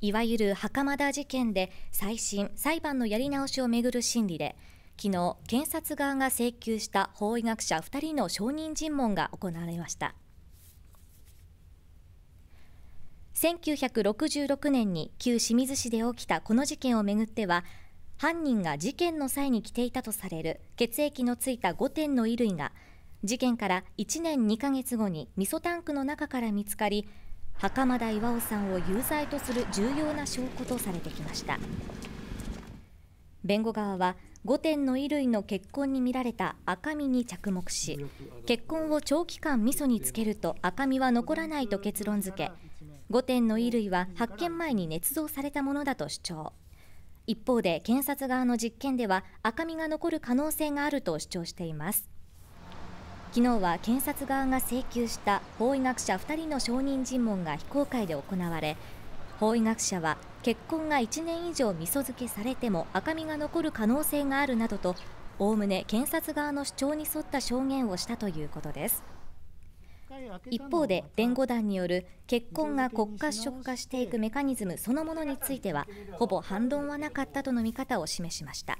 いわゆる袴田事件で再審・裁判のやり直しをめぐる審理で昨日検察側が請求した法医学者2人の証人尋問が行われました1966年に旧清水市で起きたこの事件をめぐっては犯人が事件の際に着ていたとされる血液のついた5点の衣類が事件から1年2ヶ月後にみそタンクの中から見つかり袴田巌さんを有罪とする重要な証拠とされてきました弁護側は5点の衣類の血痕に見られた赤身に着目し血痕を長期間味噌につけると赤身は残らないと結論付け5点の衣類は発見前に捏造されたものだと主張一方で検察側の実験では赤身が残る可能性があると主張しています昨日は検察側が請求した法医学者2人の証人尋問が非公開で行われ法医学者は結婚が1年以上味噌漬けされても赤みが残る可能性があるなどとおおむね検察側の主張に沿った証言をしたということです一方で弁護団による結婚が国家主食化していくメカニズムそのものについてはほぼ反論はなかったとの見方を示しました。